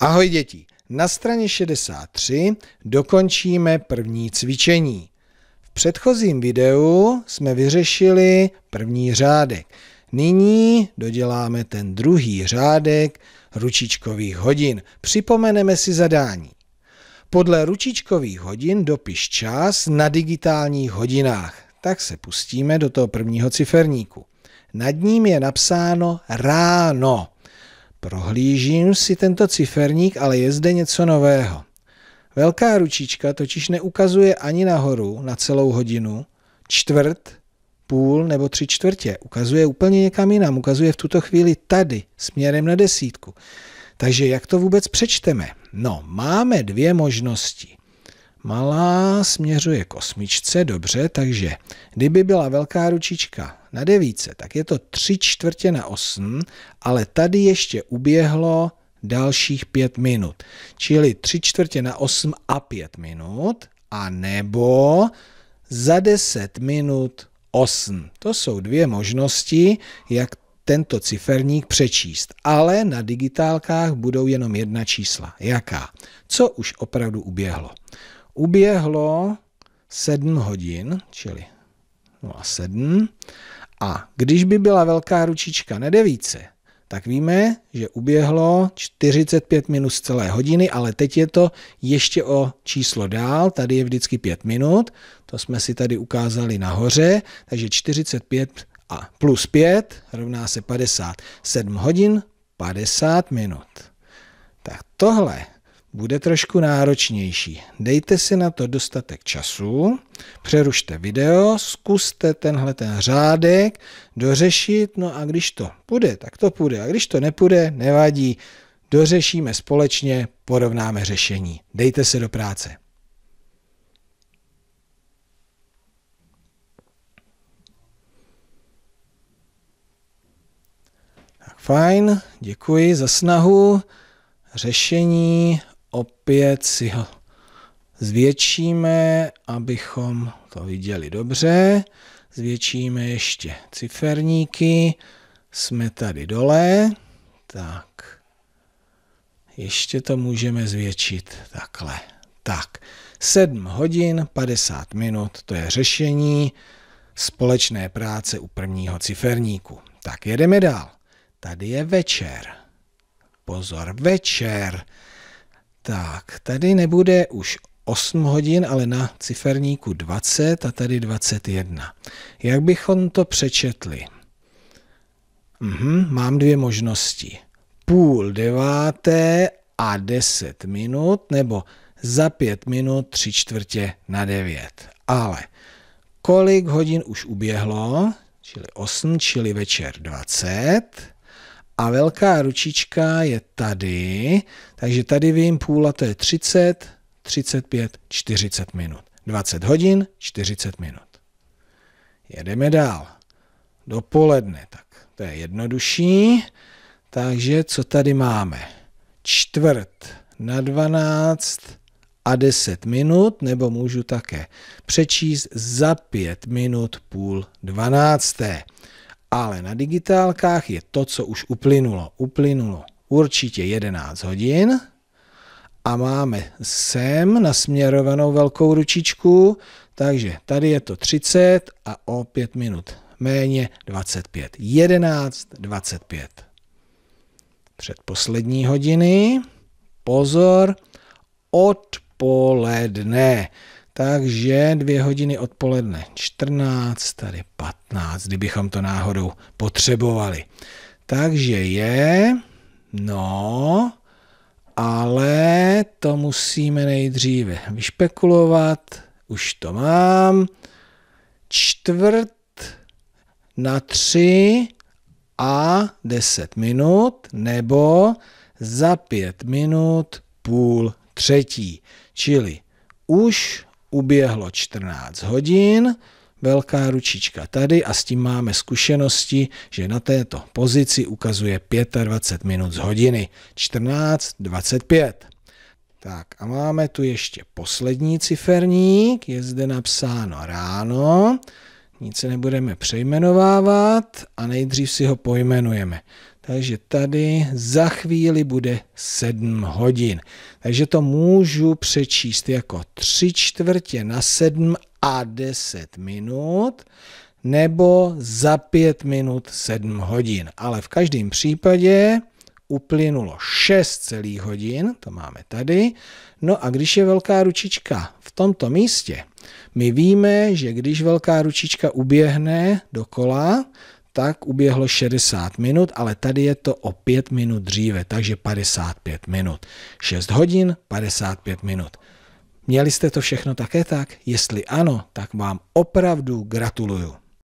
Ahoj děti, na straně 63 dokončíme první cvičení. V předchozím videu jsme vyřešili první řádek. Nyní doděláme ten druhý řádek ručičkových hodin. Připomeneme si zadání. Podle ručičkových hodin dopiš čas na digitálních hodinách. Tak se pustíme do toho prvního ciferníku. Nad ním je napsáno ráno. Prohlížím si tento ciferník, ale je zde něco nového. Velká ručička totiž neukazuje ani nahoru na celou hodinu, čtvrt, půl nebo tři čtvrtě. Ukazuje úplně někam jinam, ukazuje v tuto chvíli tady, směrem na desítku. Takže jak to vůbec přečteme? No, máme dvě možnosti. Malá směřuje k osmičce, dobře, takže kdyby byla velká ručička na devíce, tak je to tři čtvrtě na osm, ale tady ještě uběhlo dalších pět minut. Čili tři čtvrtě na osm a pět minut, a nebo za deset minut osm. To jsou dvě možnosti, jak tento ciferník přečíst, ale na digitálkách budou jenom jedna čísla. Jaká? Co už opravdu uběhlo? uběhlo 7 hodin, čili 0,7. No a když by byla velká ručička na devíce, tak víme, že uběhlo 45 minut z celé hodiny, ale teď je to ještě o číslo dál, tady je vždycky 5 minut, to jsme si tady ukázali nahoře, takže 45 a plus 5 rovná se 57 hodin 50 minut. Tak tohle bude trošku náročnější. Dejte si na to dostatek času, přerušte video, zkuste tenhle ten řádek dořešit, no a když to půjde, tak to půjde, a když to nepůjde, nevadí, dořešíme společně, porovnáme řešení. Dejte se do práce. Tak fajn, děkuji za snahu řešení opět si ho zvětšíme, abychom to viděli dobře. Zvětšíme ještě ciferníky. Jsme tady dole. Tak. Ještě to můžeme zvětšit takhle. Tak. 7 hodin 50 minut, to je řešení společné práce u prvního ciferníku. Tak jedeme dál. Tady je večer. Pozor, večer. Tak, tady nebude už 8 hodin, ale na ciferníku 20 a tady 21. Jak bychom to přečetli? Mhm, mám dvě možnosti. Půl deváté a 10 minut, nebo za 5 minut 3 čtvrtě na 9. Ale kolik hodin už uběhlo? Čili 8, čili večer 20 a velká ručička je tady, takže tady vím půla, to je 30, 35, 40 minut. 20 hodin, 40 minut. Jedeme dál. Dopoledne, tak to je jednodušší. Takže co tady máme? Čtvrt na 12 a 10 minut, nebo můžu také přečíst za 5 minut půl 12. Ale na digitálkách je to, co už uplynulo. Uplynulo určitě 11 hodin a máme sem nasměrovanou velkou ručičku, takže tady je to 30 a o 5 minut méně 25. 11, 25. Předposlední hodiny, pozor, odpoledne. Takže dvě hodiny odpoledne 14, tady 15, kdybychom to náhodou potřebovali. Takže je, no, ale to musíme nejdříve vyšpekulovat. Už to mám. Čtvrt na tři a deset minut nebo za pět minut půl třetí. Čili už uběhlo 14 hodin, velká ručička tady a s tím máme zkušenosti, že na této pozici ukazuje 25 minut z hodiny, 14.25. Tak a máme tu ještě poslední ciferník, je zde napsáno ráno, nic se nebudeme přejmenovávat a nejdřív si ho pojmenujeme takže tady za chvíli bude 7 hodin. Takže to můžu přečíst jako 3 čtvrtě na 7 a 10 minut nebo za 5 minut 7 hodin. Ale v každém případě uplynulo 6 celých hodin, to máme tady. No a když je velká ručička v tomto místě, my víme, že když velká ručička uběhne do kola, tak uběhlo 60 minut, ale tady je to o 5 minut dříve, takže 55 minut. 6 hodin, 55 minut. Měli jste to všechno také tak? Jestli ano, tak vám opravdu gratuluju.